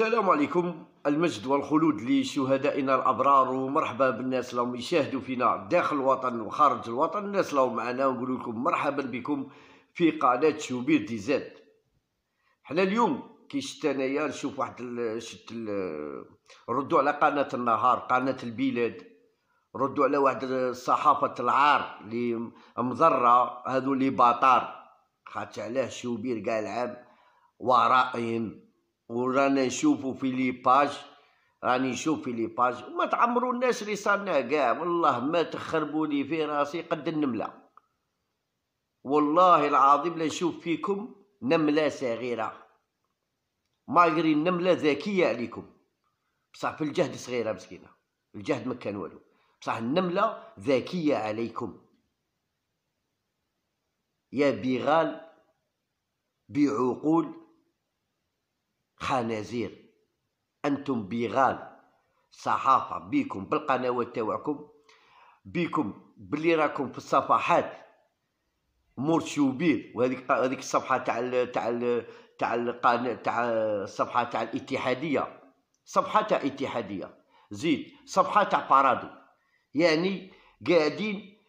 السلام عليكم المجد والخلود لشهدائنا الابرار ومرحبا بالناس اللي يشاهدوا فينا داخل الوطن وخارج الوطن الناس اللي معنا ونقول لكم مرحبا بكم في قناه شوبير دي زاد حنا اليوم كي شفت انايا نشوف واحد شفت ردوا على قناه النهار قناه البلاد ردوا على واحد صحافه العار اللي مضره هذو اللي بطار خاطر علاه شوبير كاع العام ورائهم ورانا نشوفوا في ليباج راني نشوف في ليباج ما تعمروا الناس اللي صارنا كاع والله ما تخربوا لي في راسي قد النمله والله العظيم لا نشوف فيكم نمله صغيره ماغري النمله ذكيه عليكم بصح في الجهد صغيره مسكينه الجهد ما كان والو بصح النمله ذكيه عليكم يا بغال بعقول خنازير انتم بيغال صحافه بيكم بالقنوات تاعكم بيكم باللي راكم في الصفحات مرشوبين وهذيك هذيك الصفحه تاع ال تاع ال تاع القناه تاع الصفحه تاع الاتحاديه صفحه تاع اتحاديه زيد صفحه تاع بارادو يعني قاعدين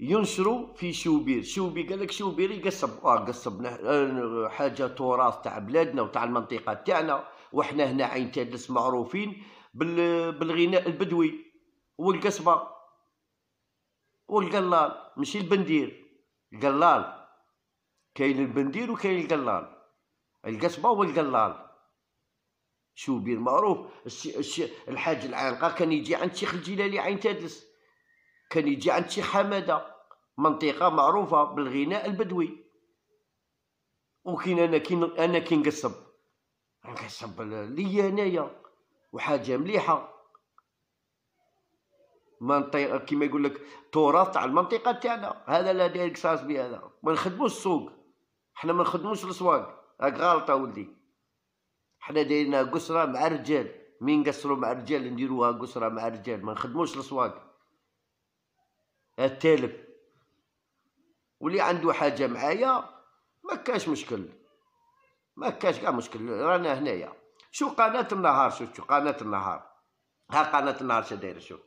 ينشروا في شوبير شوبير قال لك شوبير يقصب اه قصبنا آه، حاجه تراث تاع بلادنا وتاع المنطقه تاعنا وحنا هنا عين تادس معروفين بالغناء البدوي والقصبه والقلال ماشي البندير القلال كاين البندير وكاين القلال القصبه والقلال شوبير معروف الحاج العانقه كان يجي عند شيخ الجيلالي عين تادس كان يجي عند شي حماده منطقه معروفه بالغناء البدوي وكاين انا كين انا كنقصب نقصب ليا هنايا وحاجه مليحه منطقه كيما يقول لك تراث تاع المنطقه تاعنا هذا لا داير كساس بهذا ما نخدموش السوق حنا ما نخدموش السواق راك غالطه ولدي حنا دايرينها قسره مع الرجال مين نقصروا مع الرجال نديروها قسره مع الرجال ما نخدموش السواق التالب واللي عنده حاجه معايا ما كاش مشكل ما كاش كاع مشكل رانا هنايا شو قناه النهار شو شو قناه النهار ها قناه النهار شو دايره شو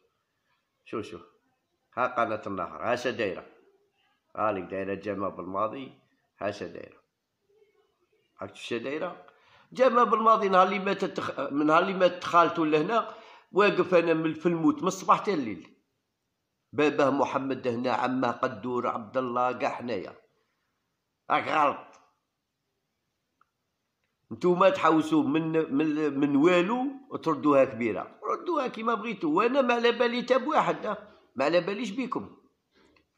شو شو ها قناه النهار ها شو دايره هالك دايره جمع بالماضي ها شو دايره عرفت شو دايره جمع بالماضي نهار اللي ماتت من نهار اللي ماتت خالته لهنا واقف انا في الموت من الصباح حتى الليل باباه محمد هنا عمه قدور عبد الله كاع حنايا راك غلط نتوما تحوسوا من من من والو تردوها كبيره ردوها كيما بغيتوا وانا ما على بالي تاب واحد آه، ما على باليش بيكم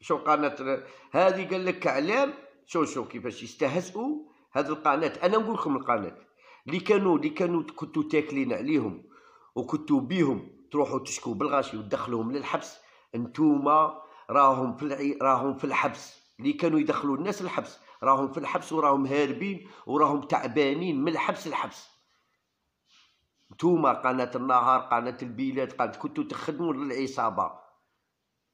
شو قناه هذه قال لك اعلام شو شو كيفاش يستهزئوا هذه القناه انا نقول لكم القناه اللي كانوا اللي كانوا كنتوا تاكلين عليهم وكنتوا بيهم تروحوا تشكوا بالغاشي وتدخلوهم للحبس انتوما راهم في العي... راهم في الحبس اللي كانوا يدخلوا الناس الحبس راهم في الحبس وراهم هاربين وراهم تعبانين من الحبس الحبس نتوما قناة النهار قناة البلاد قناة كنتو تخدموا للعصابة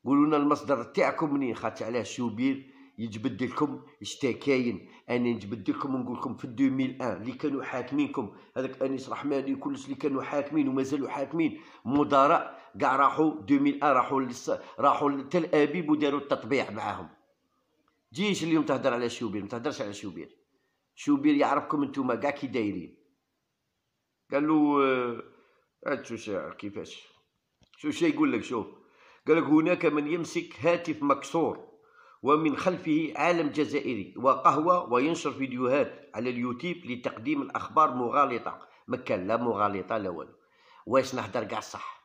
قولوا لنا المصدر تاعكم منين خاطر علاه شوبير يجبد لكم شتا كاين انا نجبد لكم ونقول لكم في 2001 اللي كانوا حاكمينكم هذاك انيس رحماني وكلش اللي كانوا حاكمين ومازالوا حاكمين مدراء كاع راحوا 2001 راحوا راحوا لتل ابيب وداروا التطبيع معاهم جيش اليوم تهدر على شوبير ما تهدرش على شوبير شوبير يعرفكم انتوما كاع كي دايرين قال له آه... شو كيفاش شو شي يقول لك شوف قال لك هناك من يمسك هاتف مكسور ومن خلفه عالم جزائري وقهوة وينشر فيديوهات على اليوتيوب لتقديم الأخبار مغالطة ما كان لا مغالطة لا والو واش نهدر كاع صح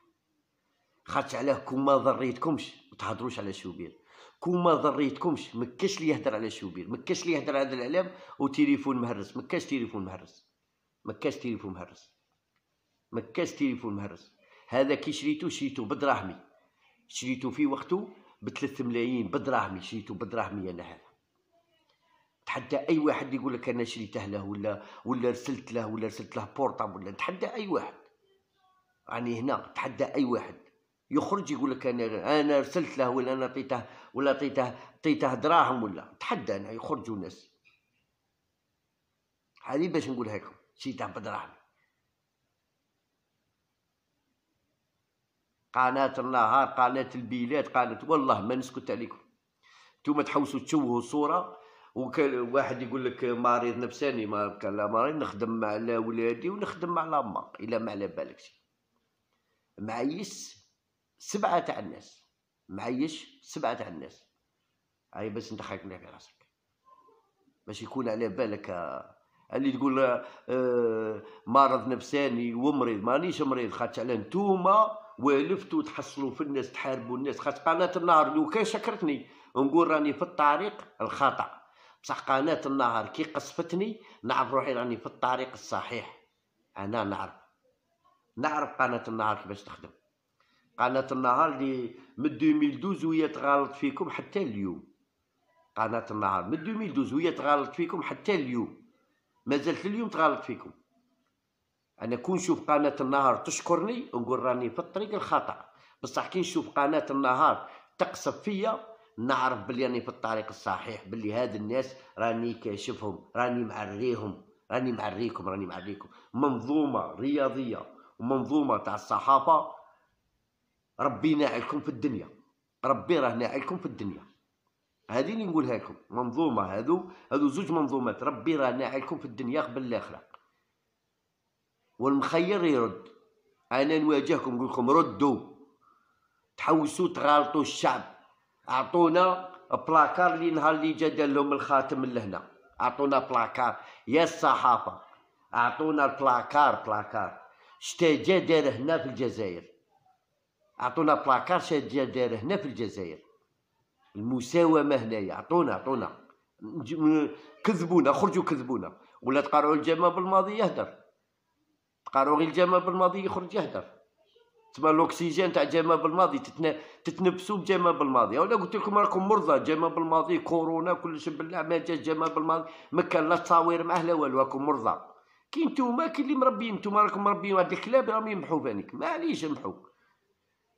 خاطش علاه كون ما ضريتكمش ما تهضروش على شوبير كون ما ضريتكمش مكاش لي يهدر على شوبير مكاش لي يهدر على هذا الاعلام وتليفون مهرس مكاش تيليفون تليفون مهرس مكاش تيليفون تليفون مهرس مكاش تيليفون تليفون مهرس هذا كي شريتو شريتو بدراهمي شريتو في وقتو بثلاث ملايين بدراهم شريته بدراهم يا هذا تحدى اي واحد يقول لك انا شريته له ولا ولا ارسلت له ولا ارسلت له بورطاب ولا تحدى اي واحد يعني هنا تحدى اي واحد يخرج يقول لك انا انا ارسلت له ولا انا عطيته ولا عطيته عطيته دراهم ولا تحدى انا يخرجوا ناس هذه باش نقولها لكم شريته بدراهم قناة النهار قناة البلاد قناة والله ما نسكت عليكم نتوما تحوسوا تشوهوا الصورة واحد يقول لك مريض نفساني ما كان لا مريض نخدم على ولادي ونخدم على ما الا ما على شي معيش سبعة تاع الناس معيش سبعة تاع الناس هاي بس نضحك لك راسك باش يكون على بالك اللي تقول آه، مرض نفساني ومريض مانيش مريض خاطش على نتوما والفتوا تحصلوا في الناس تحاربوا الناس خاطش قناه النهار لو كان شكرتني نقول راني في الطريق الخطا بصح قناه النهار كي قصفتني نعرف روحي راني في الطريق الصحيح انا نعرف نعرف قناه النهار كيفاش تخدم قناه النهار اللي من 2012 وهي تغلط فيكم حتى اليوم قناه النهار من 2012 وهي تغلط فيكم حتى اليوم مازلت اليوم تغلط فيكم انا كون نشوف قناه النهار تشكرني نقول راني في الطريق الخطا بصح كي نشوف قناه النهار تقصف فيا نعرف بلي راني في الطريق الصحيح بلي هاد الناس راني كاشفهم راني معريهم راني معريكم راني معريكم منظومه رياضيه ومنظومه تاع الصحافه ربي ناعلكم في الدنيا ربي راه ناعلكم في الدنيا هذه اللي نقولها لكم منظومه هذو هذو زوج منظومات ربي رانا عليكم في الدنيا قبل الاخره والمخير يرد انا نواجهكم نقول لكم ردوا تحوسوا تغالطوا الشعب اعطونا بلاكار اللي نهار اللي جا لهم الخاتم لهنا اعطونا بلاكار يا الصحافه اعطونا البلاكار بلاكار شتا جا دار هنا في الجزائر اعطونا بلاكار شتا جا دار هنا في الجزائر المساومه هنايا عطونا عطونا كذبونا خرجوا كذبونا ولا تقارعوا الجامع بالماضي يهدر تقارعوا غير الجامع بالماضي يخرج يهدر تسمى الاكسجين تاع جامع بالماضي تتن... تتنفسوا بجامع بالماضي أنا قلت لكم راكم مرضى جامع بالماضي كورونا كلش بالله ما جاش جامع بالماضي ما كان لا تصاوير معاه لا والو راكم مرضى كي نتوما كي اللي مربيين نتوما راكم مربيين واحد الكلاب راهم يمحوا بانك معليش يمحوا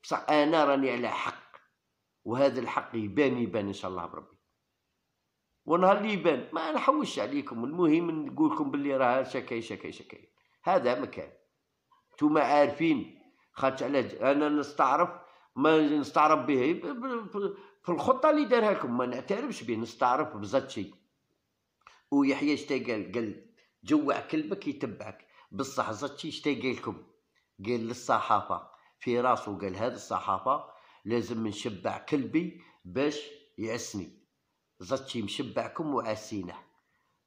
بصح انا راني على حق وهذا الحق يبان يبان ان شاء الله بربي ونهار اللي يبان ما نحوش عليكم المهم نقول لكم باللي راه شكاي شكاي شكاي هذا مكان نتوما عارفين خاطر علاش انا نستعرف ما نستعرف به في الخطه اللي دارها لكم ما نعترفش به نستعرف بزات شيء ويحيى شتا قال قال جوع كلبك يتبعك بصح زات شي شتا قال لكم قال للصحافه في راسه قال هذه الصحافه لازم نشبع كلبي باش يعسني زتشي مشبعكم وعاسينه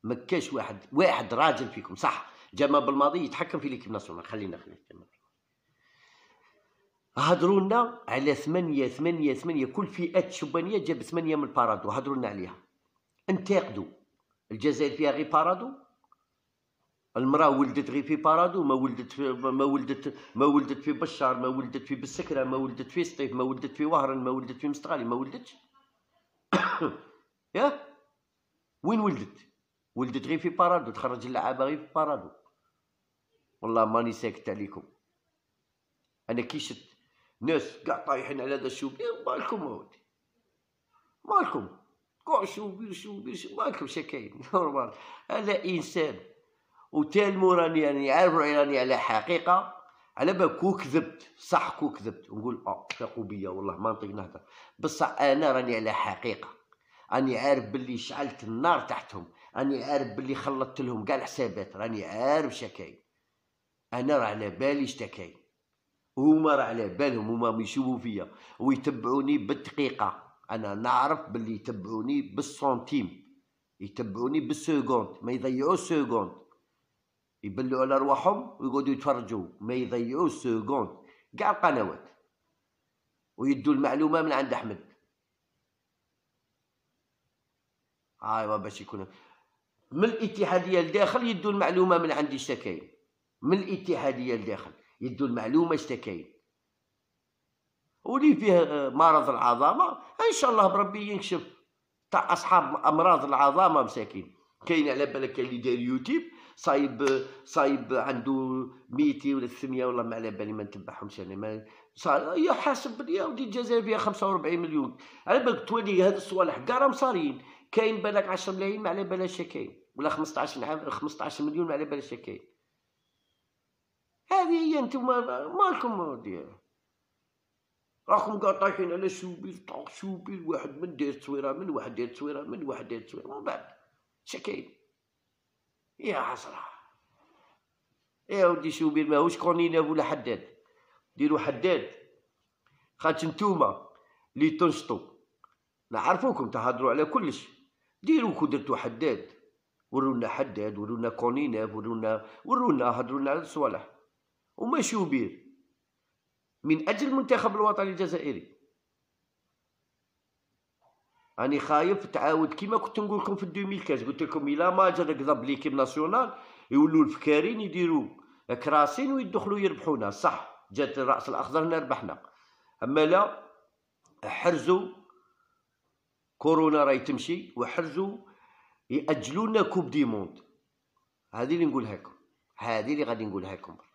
ما كاش واحد واحد راجل فيكم صح جاما بالماضي يتحكم في ليكيب ناسيونال خلينا خلينا هضروا لنا على ثمانية ثمانية ثمانية كل فئات الشبانية جاب ثمانية من البارادو هضروا لنا عليها انتقدوا الجزائر فيها غير بارادو المراه ولدت غير في بارادو ما ولدت في ما ولدت ما ولدت في بشار ما ولدت في بالسكره ما ولدت في سطيف ما ولدت في وهران ما ولدت في مستغالي ما ولدتش يا وين ولدت ولدت غير في بارادو تخرج اللعابه غير في بارادو والله ماني ساكت عليكم انا كي ناس كاع طايحين على هذا الشوبير مالكم اودي مالكم كاع شوبير شوبير مالكم شكاين نورمال هذا انسان وتالمو راني راني عارف راني على حقيقه على بالك كو كذبت صح كو كذبت ونقول اه ثقوا بيا والله ما نطيق نهضر بصح انا راني على حقيقه راني عارف باللي شعلت النار تحتهم راني عارف باللي خلطت لهم كاع الحسابات راني عارف كاين انا راه على بالي كاين هما راه على بالهم هما يشوفوا فيا ويتبعوني بالدقيقه انا نعرف باللي يتبعوني بالسنتيم يتبعوني بالسكوند ما يضيعوا سكوند يبلوا على رواحهم ويقعدوا يتفرجوا ما يضيعوا سكوند كاع القنوات ويدوا المعلومه من عند احمد ايوا باش يكون من الاتحاديه لداخل يدوا المعلومه من عندي شتكاين من الاتحاديه لداخل يدوا المعلومه شتكاين ولي فيه آه، مرض العظامه ان شاء الله بربي ينكشف تاع اصحاب امراض العظامه مساكين كاين على بالك اللي داير يوتيوب صايب صايب عنده 200 ولا 300 والله ما على بالي ما نتبعهمش انا ما صار يا حاسب يا ودي الجزائر فيها 45 مليون على بالك تولي هاد الصوالح كاع راهم صارين كاين بالك 10 ملايين ما على بالهاش كاين ولا 15 عام 15 مليون ما على بالهاش كاين هذه هي انتم مالكم ودي راكم كاع طايحين على شوبيل طاق شوبيل واحد من دير تصويره من واحد دير تصويره من واحد دير تصويره من بعد شكاين يا حسرة يا إيه ودي شوبير ماهوش كورنيليف ولا حداد ديروا حداد خاطش نتوما لي تنشطو نعرفوكم تهضروا على كلش ديروا كودرتو درتو حداد ورونا حداد ورونا كونيناف ورونا ورونا هضرونا على الصوالح وما شوبير من اجل المنتخب الوطني الجزائري راني خايف تعاود كيما كنت نقول لكم في 2015 قلت لكم الا ما جا ضرب ليكيب ناسيونال يولوا الفكارين يديروا كراسين ويدخلوا يربحونا صح جات الراس الاخضر هنا ربحنا اما لا حرزوا كورونا راهي تمشي وحرزوا ياجلوا لنا كوب دي موند هذه اللي نقولها لكم هذه اللي غادي نقولها لكم